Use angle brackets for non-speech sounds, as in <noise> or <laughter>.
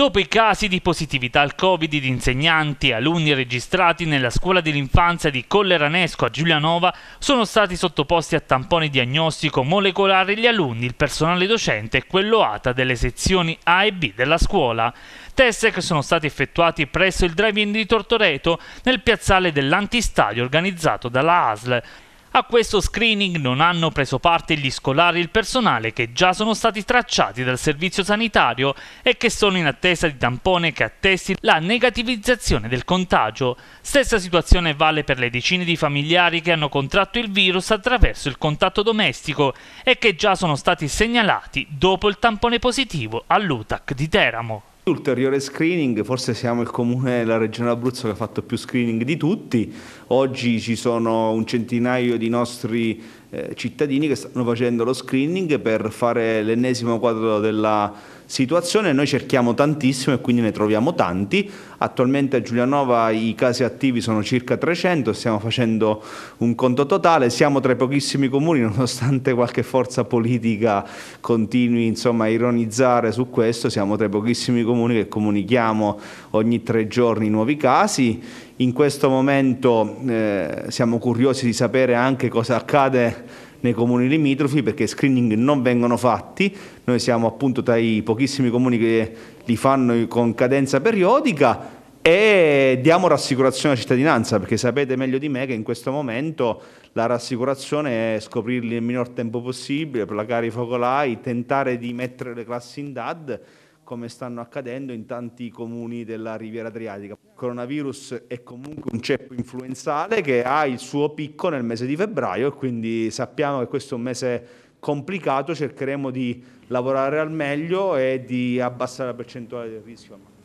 Dopo i casi di positività al Covid di insegnanti e alunni registrati nella scuola dell'infanzia di Colleranesco a Giulianova, sono stati sottoposti a tamponi diagnostico molecolare gli alunni, il personale docente e quello ATA delle sezioni A e B della scuola. Test che sono stati effettuati presso il drive-in di Tortoreto nel piazzale dell'antistadio organizzato dalla ASL. A questo screening non hanno preso parte gli scolari e il personale che già sono stati tracciati dal servizio sanitario e che sono in attesa di tampone che attesti la negativizzazione del contagio. Stessa situazione vale per le decine di familiari che hanno contratto il virus attraverso il contatto domestico e che già sono stati segnalati dopo il tampone positivo all'UTAC di Teramo ulteriore screening, forse siamo il comune della regione Abruzzo che ha fatto più screening di tutti, oggi ci sono un centinaio di nostri eh, cittadini che stanno facendo lo screening per fare l'ennesimo quadro della situazione. Noi cerchiamo tantissimo e quindi ne troviamo tanti. Attualmente a Giulianova i casi attivi sono circa 300, stiamo facendo un conto totale, siamo tra i pochissimi comuni <laughs> nonostante qualche forza politica continui insomma, a ironizzare su questo, siamo tra i pochissimi comuni che comunichiamo ogni tre giorni nuovi casi. In questo momento eh, siamo curiosi di sapere anche cosa accade nei comuni limitrofi perché screening non vengono fatti, noi siamo appunto tra i pochissimi comuni che li fanno con cadenza periodica e diamo rassicurazione alla cittadinanza perché sapete meglio di me che in questo momento la rassicurazione è scoprirli nel minor tempo possibile, placare i focolai, tentare di mettere le classi in DAD come stanno accadendo in tanti comuni della Riviera Adriatica. Il coronavirus è comunque un ceppo influenzale che ha il suo picco nel mese di febbraio e quindi sappiamo che questo è un mese complicato, cercheremo di lavorare al meglio e di abbassare la percentuale del rischio